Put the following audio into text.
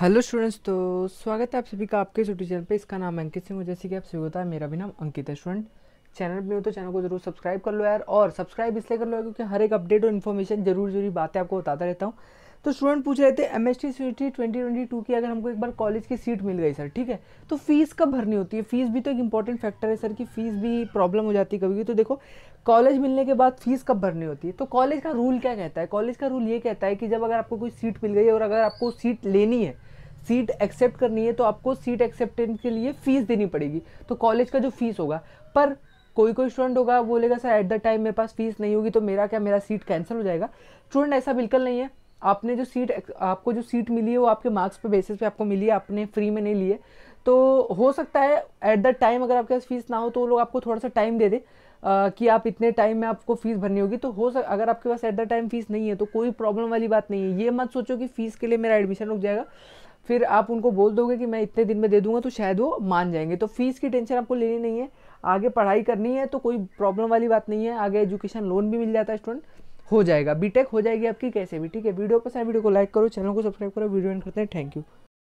hello students तो स्वागत है आप सभी का आपके यूट्यूब चैनल पे इसका नाम अंकित सिंह जैसे कि आप सभी होता है मेरा भी नाम अंकित है स्टूडेंट चैनल पे हो तो चैनल को जरूर सब्सक्राइब कर लो यार और सब्सक्राइब इसलिए कर लो क्योंकि हर एक अपडेट और इन्फॉर्मेशन जरूर जरूरी बातें आपको बताता रहता हूँ तो स्टूडेंट पूछ रहे थे M S T twenty twenty two की अगर हमको एक बार कॉलेज की सीट मिल गई सर ठीक है तो फीस कब भरनी होती है फीस भी तो एक इंपॉर्टेंट फैक्टर है सर कि फीस भी प्रॉब्लम हो जाती है कभी तो देखो कॉलेज मिलने के बाद फीस कब भरनी होती है तो कॉलेज का रूल क्या कहता है कॉलेज का रूल ये कहता है कि जब अगर आपको कोई सीट मिल गई और अगर आपको सीट लेनी है सीट एक्सेप्ट करनी है तो आपको सीट एक्सेप्टेंस के लिए फ़ीस देनी पड़ेगी तो कॉलेज का जो फीस होगा पर कोई कोई स्टूडेंट होगा बोलेगा सर एट द टाइम मेरे पास फीस नहीं होगी तो मेरा क्या मेरा सीट कैंसिल हो जाएगा स्टूडेंट ऐसा बिल्कुल नहीं है आपने जो सीट आपको जो सीट मिली है वो आपके मार्क्स पे बेसिस पे आपको मिली है आपने फ्री में नहीं लिए तो हो सकता है एट द टाइम अगर आपके पास फीस ना हो तो वो लोग आपको थोड़ा सा टाइम दे दे आ, कि आप इतने टाइम में आपको फ़ीस भरनी होगी तो हो सक अगर आपके पास एट द टाइम फ़ीस नहीं है तो कोई प्रॉब्लम वाली बात नहीं है ये मत सोचो कि फ़ीस के लिए मेरा एडमिशन रुक जाएगा फिर आप उनको बोल दोगे कि मैं इतने दिन में दे दूंगा तो शायद वो मान जाएंगे तो फीस की टेंशन आपको लेनी नहीं है आगे पढ़ाई करनी है तो कोई प्रॉब्लम वाली बात नहीं है आगे एजुकेशन लोन भी मिल जाता है स्टूडेंट हो जाएगा बीटेक हो जाएगी आपकी कैसे भी ठीक है वीडियो पसंद वीडियो को लाइक करो चैनल को सब्सक्राइब करो वीडियो एंड करते हैं थैंक यू